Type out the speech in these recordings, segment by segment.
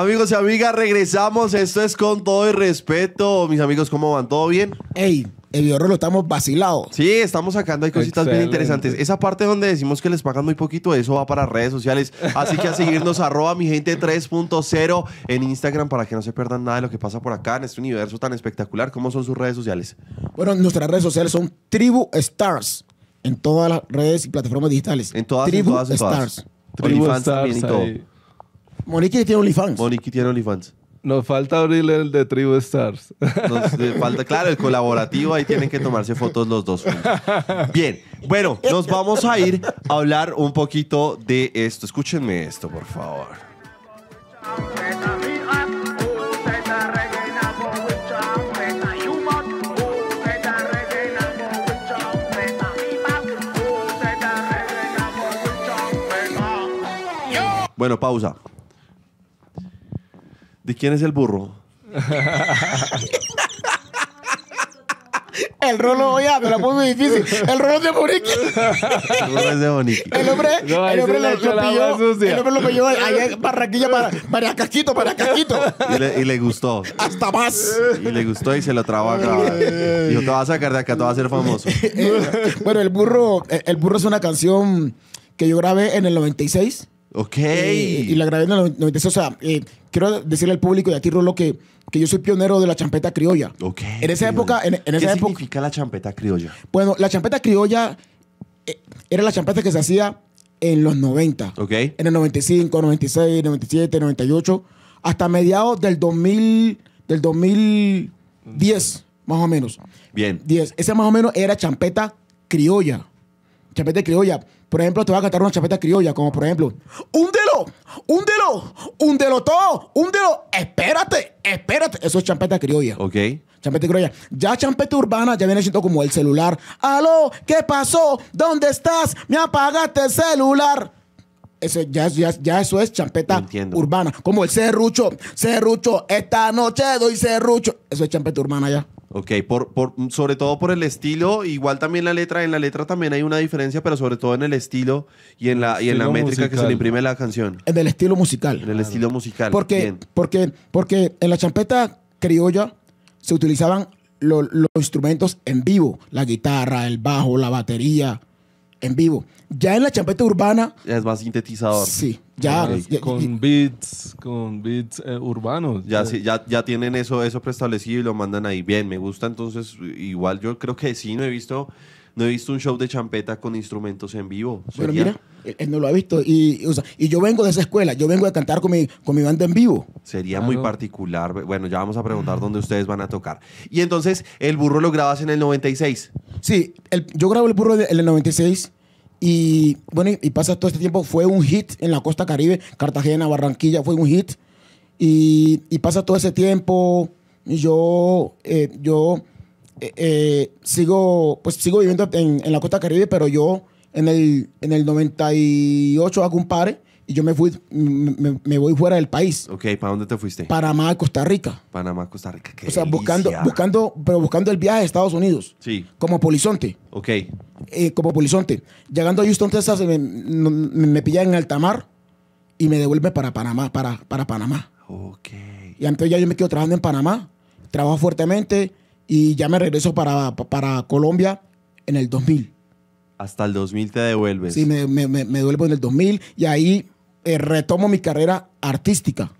Amigos y amigas, regresamos. Esto es con todo el respeto. Mis amigos, ¿cómo van? ¿Todo bien? Ey, el lo estamos vacilados. Sí, estamos sacando, hay cositas bien interesantes. Esa parte donde decimos que les pagan muy poquito, eso va para redes sociales. Así que a seguirnos arroba mi gente 3.0 en Instagram para que no se pierdan nada de lo que pasa por acá en este universo tan espectacular. ¿Cómo son sus redes sociales? Bueno, nuestras redes sociales son Tribu Stars en todas las redes y plataformas digitales. En todas, en todas, en todas. Stars. Tribu Stars Monique tiene OnlyFans. Monique tiene OnlyFans. Nos falta abrirle el de Tribu Stars. falta, claro, el colaborativo, ahí tienen que tomarse fotos los dos. Bien, bueno, nos vamos a ir a hablar un poquito de esto. Escúchenme esto, por favor. Bueno, pausa. ¿De quién es el burro? El rolo, ya, me la pongo difícil. El rolo de El rolo es de Boniqui. El hombre, el hombre lo, pilló. El hombre lo pilló allá en para, para Casquito, para Casquito. Y le, gustó. Hasta más. Y le gustó y se lo trabaja. yo te vas a sacar de acá, te vas a ser famoso. Eh, bueno, el burro, eh, el burro es una canción que yo grabé en el 96 Ok. Eh, y la grabé en el 96. O sea, eh, quiero decirle al público y aquí, Rolo, que, yo soy pionero de la champeta criolla. Ok. En esa época. En, ¿Qué esa significa época, la champeta criolla? Bueno, la champeta criolla eh, era la champeta que se hacía en los 90. Ok. En el 95, 96, 97, 98. Hasta mediados del 2000. Del 2010, más o menos. Bien. 10. Esa más o menos era champeta criolla champeta criolla. Por ejemplo, te va a cantar una chapeta criolla, como por ejemplo, ¡Húndelo! ¡Húndelo! ¡Húndelo todo! ¡Húndelo! ¡Espérate! ¡Espérate! Eso es champeta criolla. Ok. Champeta criolla. Ya champeta urbana ya viene siendo como el celular. ¡Aló! ¿Qué pasó? ¿Dónde estás? ¡Me apagaste el celular! Eso, ya, ya, eso es champeta urbana. Como el serrucho, serrucho, esta noche doy serrucho. Eso es champeta urbana ya. Ok, por, por, sobre todo por el estilo, igual también la letra, en la letra también hay una diferencia, pero sobre todo en el estilo y en la, y en la métrica que se le imprime la canción. En el estilo musical. En el estilo musical. Porque, porque, porque en la champeta criolla se utilizaban los instrumentos en vivo, la guitarra, el bajo, la batería, en vivo. Ya en la champeta urbana. Es más sintetizador. Sí, ya. con beats, con beats eh, urbanos. Ya, sí, ya, ya tienen eso, eso preestablecido y lo mandan ahí. Bien, me gusta. Entonces, igual yo creo que sí, no he visto. No he visto un show de champeta con instrumentos en vivo. Pero mira, él, no lo ha visto. Y, yo vengo de esa escuela, yo vengo a cantar con mi, con mi banda en vivo. Sería muy particular. Bueno, ya vamos a preguntar dónde ustedes van a tocar. Y entonces, ¿el burro lo grabas en el 96? Sí, yo grabo el burro en el 96. Y bueno, y, pasa todo este tiempo, fue un hit en la costa caribe, Cartagena, Barranquilla, fue un hit. Y, pasa todo ese tiempo, yo, eh, yo eh, eh, sigo, pues sigo viviendo en, en, la costa caribe, pero yo en el, en el 98 hago un pare y yo me fui, me, voy fuera del país. Ok, ¿para dónde te fuiste? Panamá, Costa Rica. Panamá, Costa Rica, qué O sea, buscando, buscando, pero buscando el viaje a Estados Unidos. Sí. Como polizonte. Ok. Eh, como polizonte. Llegando a Houston, Texas, me, me, pillan en alta mar y me devuelve para Panamá, para, para Panamá. Ok. Y entonces ya yo me quedo trabajando en Panamá, trabajo fuertemente y ya me regreso para, para Colombia en el 2000. Hasta el 2000 te devuelves. Sí, me, me devuelvo en el 2000 y ahí eh, retomo mi carrera artística.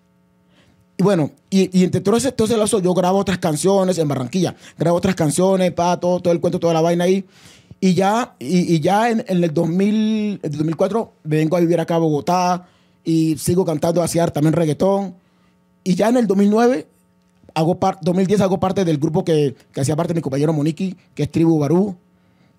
Y bueno, y, y entre todo ese, todo yo grabo otras canciones en Barranquilla. Grabo otras canciones, pa, todo, todo el cuento, toda la vaina ahí. Y ya, y, ya en, el 2000, 2004 vengo a vivir acá a Bogotá y sigo cantando hacia también reggaetón. Y ya en el 2009, hago 2010 hago parte del grupo que, que hacía parte de mi compañero Moniki, que es Tribu Barú.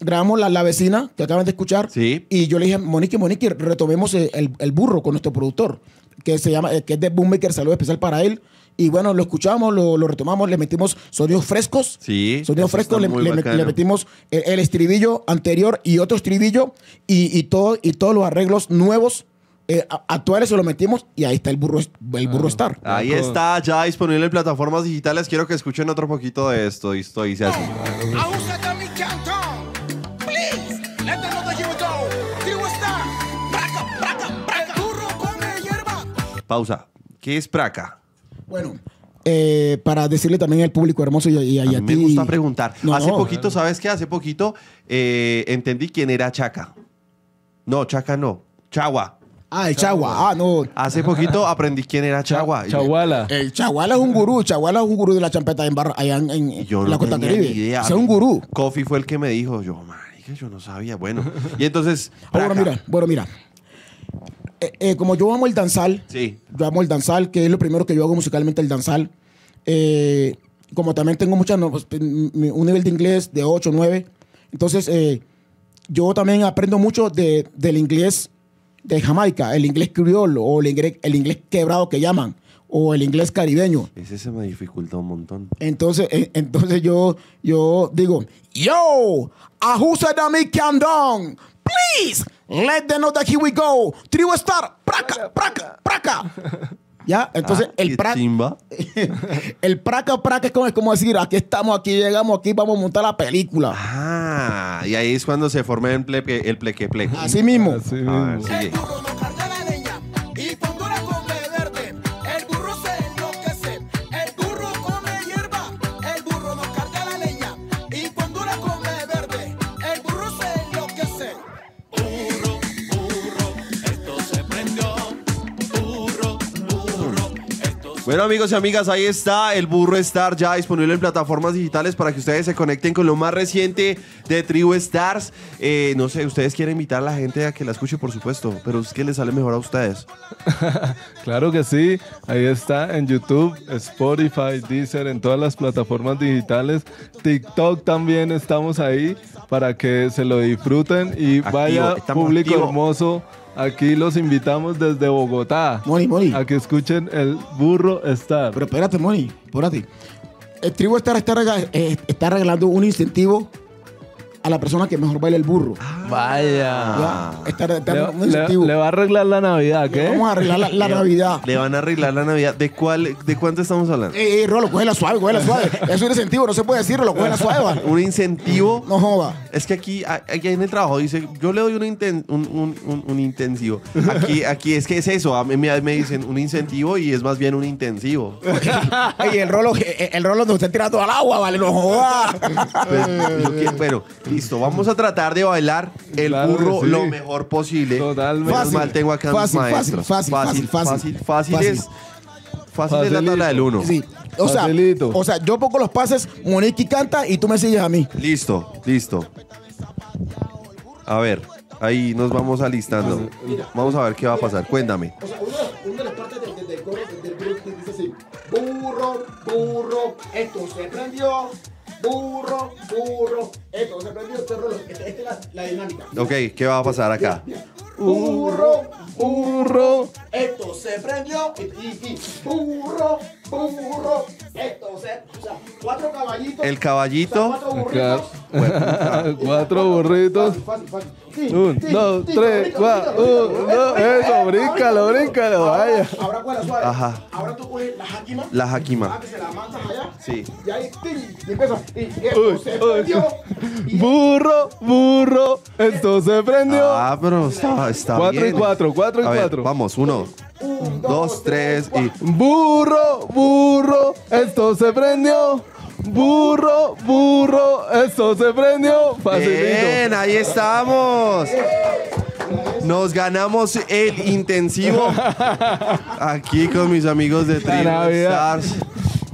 grabamos la, la, vecina que acaban de escuchar. Sí. Y yo le dije, Monique, Monique, retomemos eh, el, el burro con nuestro productor, que se llama, eh, que es de Maker saludo especial para él. Y bueno, lo escuchamos, lo, lo retomamos, le metimos sonidos frescos. Sonidos frescos, le, metimos el, estribillo anterior y otro estribillo y, y, todo, y todos los arreglos nuevos eh, actuales se lo metimos y ahí está el burro, el burro Star. Ahí está, ya disponible en plataformas digitales. Quiero que escuchen otro poquito de esto. Y estoy, se hace. Pausa. ¿Qué es Praca? Bueno, eh, para decirle también al público hermoso y, y, a, ti. Me gusta preguntar. hace poquito, ¿sabes qué? Hace poquito eh, entendí quién era Chaca. No, Chaca no. Chagua. Ah, el Chagua. Ah, no. Hace poquito aprendí quién era Chagua. Chaguala. El Chaguala es un gurú. Chaguala es un gurú de la champeta en barra, allá en, yo la Costa Caribe. Idea. un gurú. Coffee fue el que me dijo, yo, marica, yo no sabía. Bueno, y entonces. Ahora, mira, bueno, mira. Eh, eh, como yo amo el danzal, yo amo el danzal, que es lo primero que yo hago musicalmente, el danzal. Eh, como también tengo pues, un nivel de inglés de 8, 9. Entonces, yo también aprendo mucho de, del inglés de Jamaica, el inglés criollo o el inglés, el inglés quebrado que llaman o el inglés caribeño. Ese se me dificulta un montón. Entonces, entonces yo, yo digo, yo, ajusta de mi candón, please let them know that here we go. Trio Star, praca, praca, praca. ¿Ya? Ah, entonces, el praca. el praca, praca es como, es como decir, aquí estamos, aquí llegamos, aquí vamos a montar la película. Ah, y ahí es cuando se formó el pleque, el pleque, Así mismo. Así ah, mismo. Bueno amigos y amigas, ahí está el Burro Star ya disponible en plataformas digitales para que ustedes se conecten con lo más reciente de Trio Stars. Eh, no sé, ustedes quieren invitar a la gente a que la escuche, por supuesto, pero es que les sale mejor a ustedes. claro que sí, ahí está en YouTube, Spotify, Deezer, en todas las plataformas digitales, TikTok también estamos ahí para que se lo disfruten y vaya público hermoso Aquí los invitamos desde Bogotá. Moni, Moni. A que escuchen el burro Star. Pero espérate, Moni, espérate. El Tribu Star está, regalando un incentivo a la persona que mejor baila el burro. Vaya. le, va a arreglar la Navidad, ¿qué? vamos a arreglar la, Navidad. Le van a arreglar la Navidad. ¿De cuál, de cuánto estamos hablando? Eh, eh Rolo, coge suave, coge suave. es un incentivo, no se puede decir, Rolo, suave. Un incentivo. No joda. Es que aquí, aquí en el trabajo dice, yo le doy un, un, intensivo. Aquí, aquí es que es eso. A mí me, dicen un incentivo y es más bien un intensivo. ay el Rolo, el Rolo nos está tirando al agua, ¿vale? No joda. Pero, pues, pero, listo, vamos a tratar de bailar el burro lo mejor posible. Totalmente. Fácil, Fácil, tengo acá fácil, fácil, fácil, fácil, es, fácil es la tabla del uno. Sí. O sea, o sea, yo pongo los pases, Moniki canta y tú me sigues a mí. Listo, listo. A ver, ahí nos vamos alistando. Vamos a ver qué va a pasar. Cuéntame. O sea, una, de las partes del, del, del coro del, dice así: burro, burro, esto se prendió, burro, burro. Esto, se prendió este reloj. Esta este es la, dinámica. Ok, ¿qué va a pasar acá? burro, burro. Esto se prendió. y, burro, burro. Esto, o sea, cuatro caballitos. El caballito. O sea, cuatro burritos. Bueno, cuatro burritos. Fácil, fácil, fácil. Un, dos, tres, cuatro. Uno, eso, bríncalo, bríncalo. Vaya. Ahora cuál es suave. Ajá. Ahora tú coges la jaquima. La jaquima. Ah, que se la mandas allá. Sí. Y ahí, tin, y empieza. Y esto uy, se prendió. burro, burro. Esto se prendió. Ah, pero está, está cuatro bien. Cuatro y cuatro, cuatro y cuatro. vamos, uno. 1, dos, tres y. ¡Burro, burro! ¡Esto se prendió! Burro, burro, esto se prendió. Bien, ahí estamos. Nos ganamos el intensivo aquí con mis amigos de Tribu Stars.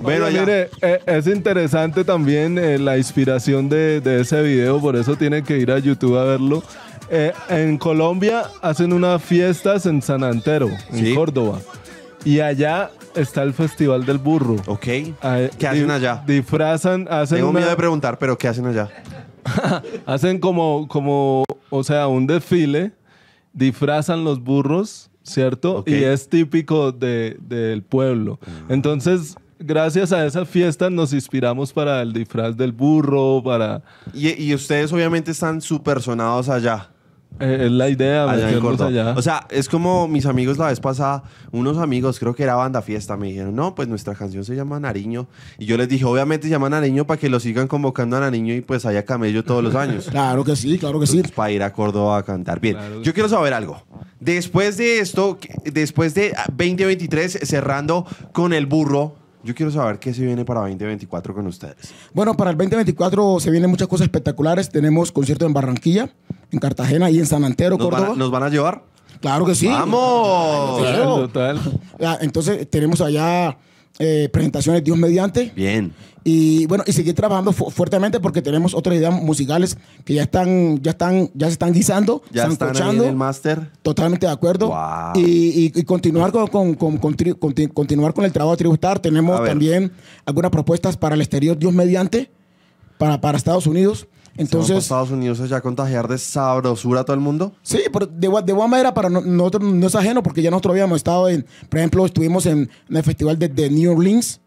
Bueno, mire, eh, es interesante también eh, la inspiración de, de, ese video, por eso tienen que ir a YouTube a verlo. Eh, en Colombia hacen unas fiestas en San Antero, en Córdoba. Y allá está el Festival del Burro. Ok. Ah, eh, ¿Qué hacen allá? Disfrazan, hacen, Tengo miedo de preguntar, pero ¿qué hacen allá? hacen como, como, o sea, un desfile, disfrazan los burros, ¿cierto? Y es típico del pueblo. Ah. Entonces, gracias a esa fiesta nos inspiramos para el disfraz del burro, para... Y, ustedes obviamente están supersonados allá. Eh, es la idea, allá O sea, es como mis amigos la vez pasada, unos amigos, creo que era Banda Fiesta, me dijeron, no, pues nuestra canción se llama Nariño. Y yo les dije, obviamente se llama Nariño para que lo sigan convocando a Nariño y pues haya camello todos los años. claro que sí, claro que sí. para ir a Córdoba a cantar. Bien, yo quiero saber algo. Después de esto, después de 2023, ah, cerrando con el burro, yo quiero saber qué se viene para 2024 con ustedes. Bueno, para el 2024 se vienen muchas cosas espectaculares. Tenemos concierto en Barranquilla en Cartagena y en San Antero, Córdoba. Van a, ¿Nos van a llevar? Claro que sí. ¡Vamos! Entonces, tenemos allá eh, presentaciones Dios mediante. Bien. Y bueno, y seguir trabajando fuertemente porque tenemos otras ideas musicales que ya están, ya están, ya se están guisando, ya están escuchando el máster. Totalmente de acuerdo. Y, continuar con, continuar con el trabajo de tributar. Tenemos también algunas propuestas para el exterior Dios mediante, para, para Estados Unidos. Entonces, Estados Unidos es a contagiar de sabrosura a todo el mundo? Sí, pero de, buena manera para nosotros no es ajeno, porque ya nosotros habíamos estado en, por ejemplo, estuvimos en, el festival de, New Orleans,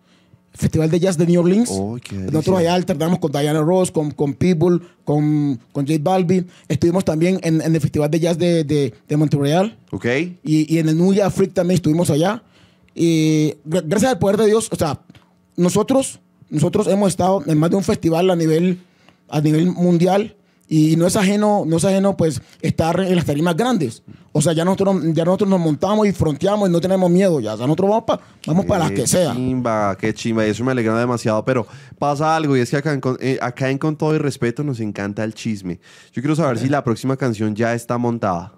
Festival de Jazz de New Orleans. Oh, nosotros allá alternamos con Diana Ross, con, con People, con, con Jay Balbi. Estuvimos también en, el Festival de Jazz de, de, Montreal. Ok. Y, y en el New Freak también estuvimos allá. Y gracias al poder de Dios, o sea, nosotros, nosotros hemos estado en más de un festival a nivel a nivel mundial y no es ajeno, no es ajeno pues estar en las tarimas grandes. O sea, ya nosotros, ya nosotros nos montamos y fronteamos y no tenemos miedo ya. nosotros vamos para vamos para las que sea. Chimba, qué chimba, y eso me alegra demasiado. Pero pasa algo, y es que acá en, eh, acá en Con Todo y Respeto nos encanta el chisme. Yo quiero saber si la próxima canción ya está montada.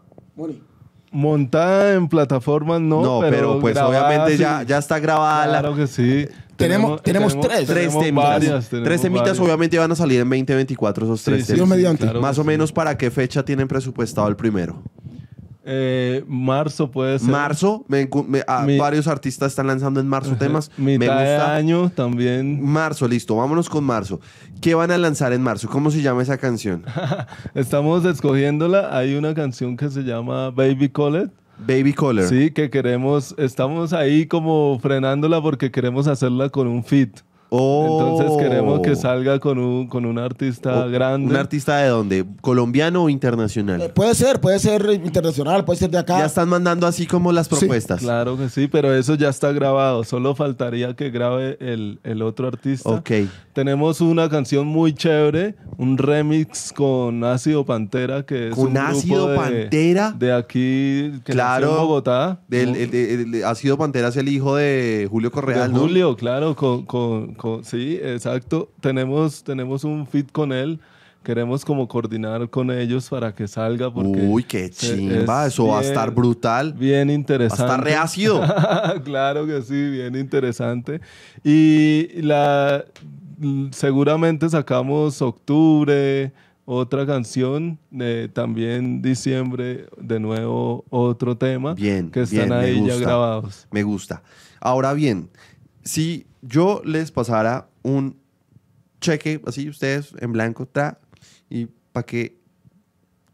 Montada en plataformas, no. No, pero, pues obviamente ya, ya está grabada. Claro que sí. Tenemos, tenemos, tres. Tres temitas. tres temitas obviamente van a salir en 2024 esos tres temas. Más o menos, ¿para qué fecha tienen presupuestado el primero? Eh, marzo puede ser. Marzo, varios artistas están lanzando en marzo temas. Mitad me De año también. Marzo, listo, vámonos con marzo. ¿Qué van a lanzar en marzo? ¿Cómo se llama esa canción? Estamos escogiéndola. Hay una canción que se llama Baby It. Baby Color. Sí, que queremos, estamos ahí como frenándola porque queremos hacerla con un fit. Entonces queremos que oh. salga con un, con un artista grande. ¿Un artista de dónde? ¿Colombiano o internacional? Eh, puede ser, puede ser internacional, puede ser de acá. Ya están mandando así como las propuestas. Claro que sí, pero eso ya está grabado. Solo faltaría que grabe el, otro artista. Ok. Tenemos una canción muy chévere, un remix con Ácido Pantera, que es ¿Con un Ácido Pantera? De aquí, que claro, en Bogotá. Ácido Pantera es el hijo de Julio Correal, Julio, claro, con, con sí, exacto. Tenemos, tenemos un fit con él queremos como coordinar con ellos para que salga porque Uy, qué chimba, eso va a estar brutal. Bien interesante. Va a estar reácido. claro que sí, bien interesante. Y la seguramente sacamos octubre otra canción, eh, también diciembre de nuevo otro tema bien, que están ahí ya grabados. Me gusta. Ahora bien, si yo les pasara un cheque así, ustedes en blanco, y para que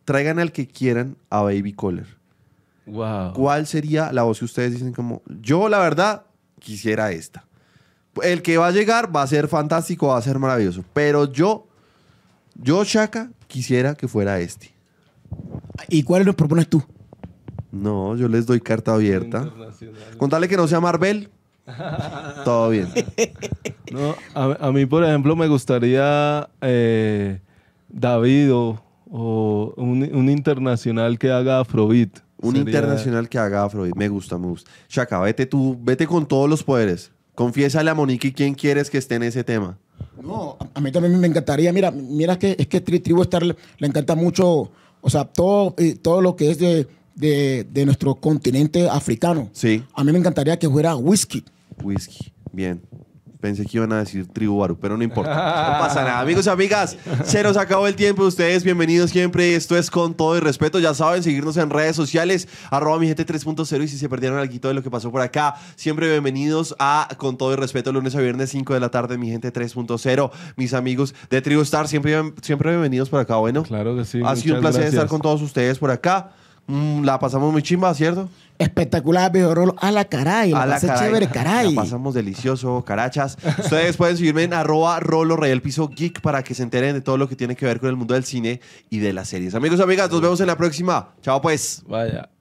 traigan al que quieran a Baby Collar. Wow. ¿Cuál sería la voz que ustedes dicen como, yo la verdad quisiera esta? El que va a llegar va a ser fantástico, va a ser maravilloso, pero yo, yo Chaka quisiera que fuera este. ¿Y cuál nos propones tú? No, yo les doy carta abierta. Contale que no sea Marvel, todo bien. No, a, mí, por ejemplo, me gustaría eh, David o, un, internacional que haga Afrobeat. Un internacional que haga Afrobeat. Me gusta, mucho. vete tú, vete con todos los poderes. confiésale a Monique quién quieres que esté en ese tema. No, a, mí también me encantaría. Mira, mira que es que Tri Tribu Star le, encanta mucho, o sea, todo, eh, todo lo que es de, de, de, nuestro continente africano. Sí. A mí me encantaría que fuera whisky. Whisky. Bien. Pensé que iban a decir tribu baru, pero no importa. No pasa nada. Amigos y amigas, se nos acabó el tiempo. Ustedes, bienvenidos siempre. Esto es con todo y respeto. Ya saben, seguirnos en redes sociales, arroba mi gente 3.0. Y si se perdieron algo de lo que pasó por acá, siempre bienvenidos a con todo y respeto, lunes a viernes, 5 de la tarde, mi gente 3.0. Mis amigos de Tribu Star, siempre, siempre bienvenidos por acá. Bueno, claro que Ha sido un placer estar con todos ustedes por acá. Mm, la pasamos muy chimba, ¿cierto? Espectacular, Rolo. A la caray. La a la caray. chévere, caray. La pasamos delicioso, carachas. Ustedes pueden seguirme en arroba rolo real piso geek para que se enteren de todo lo que tiene que ver con el mundo del cine y de las series. Amigos, amigas, nos vemos en la próxima. Chao, pues. Vaya.